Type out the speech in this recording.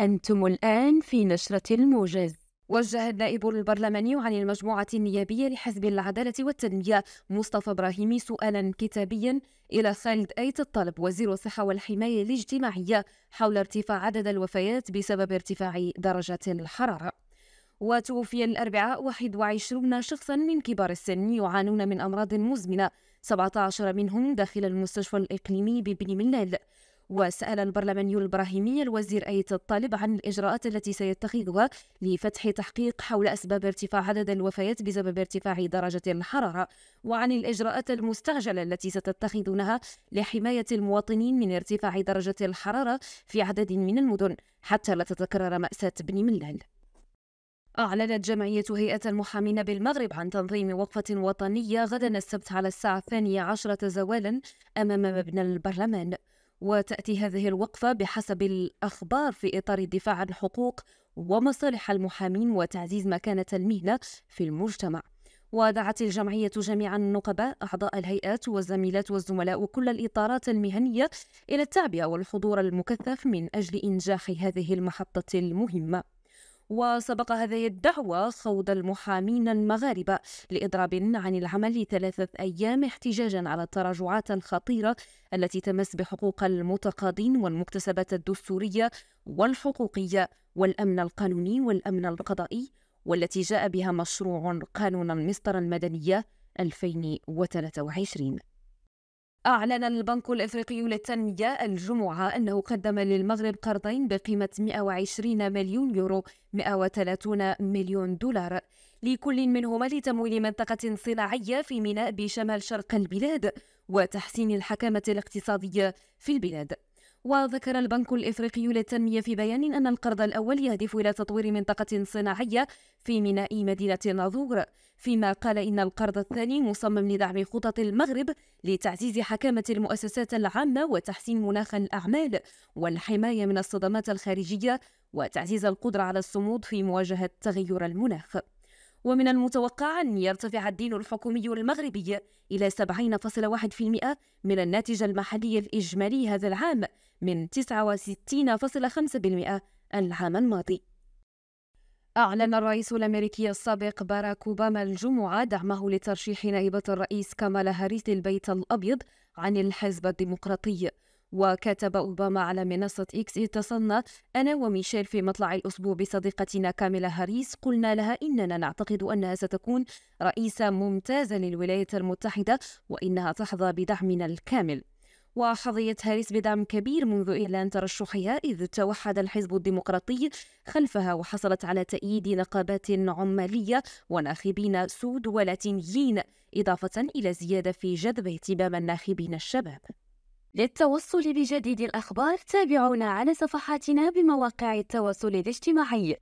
أنتم الآن في نشرة الموجز وجه النائب البرلماني عن المجموعة النيابية لحزب العدالة والتنمية مصطفى إبراهيمي سؤالا كتابيا إلى خالد أيت الطلب وزير الصحة والحماية الاجتماعية حول ارتفاع عدد الوفيات بسبب ارتفاع درجة الحرارة وتوفي الأربعاء 21 شخصا من كبار السن يعانون من أمراض مزمنة 17 منهم داخل المستشفى الإقليمي ببن ملال وسأل البرلماني البراهيمي الوزير أيت الطالب عن الإجراءات التي سيتخذها لفتح تحقيق حول أسباب ارتفاع عدد الوفيات بسبب ارتفاع درجة الحرارة وعن الإجراءات المستعجلة التي ستتخذونها لحماية المواطنين من ارتفاع درجة الحرارة في عدد من المدن حتى لا تتكرر مأساة بن ملال أعلنت جمعية هيئة المحامين بالمغرب عن تنظيم وقفة وطنية غدا السبت على الساعة الثانية عشرة زوالا أمام مبنى البرلمان وتأتي هذه الوقفة بحسب الأخبار في إطار الدفاع عن حقوق ومصالح المحامين وتعزيز مكانة المهنة في المجتمع ودعت الجمعية جميع النقباء أعضاء الهيئات والزميلات والزملاء وكل الإطارات المهنية إلى التعبئة والحضور المكثف من أجل إنجاح هذه المحطة المهمة وسبق هذه الدعوة خوض المحامين المغاربة لإضراب عن العمل ثلاثة أيام احتجاجا على التراجعات الخطيرة التي تمس بحقوق المتقاضين والمكتسبات الدستورية والحقوقية والأمن القانوني والأمن القضائي والتي جاء بها مشروع قانون المسطرة المدنية 2023 أعلن البنك الإفريقي للتنمية الجمعة أنه قدم للمغرب قرضين بقيمة 120 مليون يورو 130 مليون دولار لكل منهما لتمويل منطقة صناعية في ميناء بشمال شرق البلاد وتحسين الحكامة الاقتصادية في البلاد وذكر البنك الإفريقي للتنمية في بيان أن القرض الأول يهدف إلى تطوير منطقة صناعية في ميناء مدينة الناظور فيما قال إن القرض الثاني مصمم لدعم خطط المغرب لتعزيز حكامة المؤسسات العامة وتحسين مناخ الأعمال والحماية من الصدمات الخارجية وتعزيز القدرة على الصمود في مواجهة تغير المناخ ومن المتوقع أن يرتفع الدين الحكومي المغربي إلى 70.1% من الناتج المحلي الإجمالي هذا العام من 69.5% العام الماضي أعلن الرئيس الأمريكي السابق باراك أوباما الجمعة دعمه لترشيح نائبة الرئيس كامالا هاريس للبيت الأبيض عن الحزب الديمقراطي وكتب أوباما على منصة إكس اتصلنا أنا وميشيل في مطلع الأسبوع بصديقتنا كاميلا هاريس قلنا لها إننا نعتقد أنها ستكون رئيسة ممتازة للولايات المتحدة وإنها تحظى بدعمنا الكامل وحظيت هاريس بدعم كبير منذ إعلان ترشحها إذ توحد الحزب الديمقراطي خلفها وحصلت على تأييد نقابات عمالية وناخبين سود ولاتينيين إضافة إلى زيادة في جذب اهتمام الناخبين الشباب للتوصل بجديد الأخبار تابعونا على صفحاتنا بمواقع التواصل الاجتماعي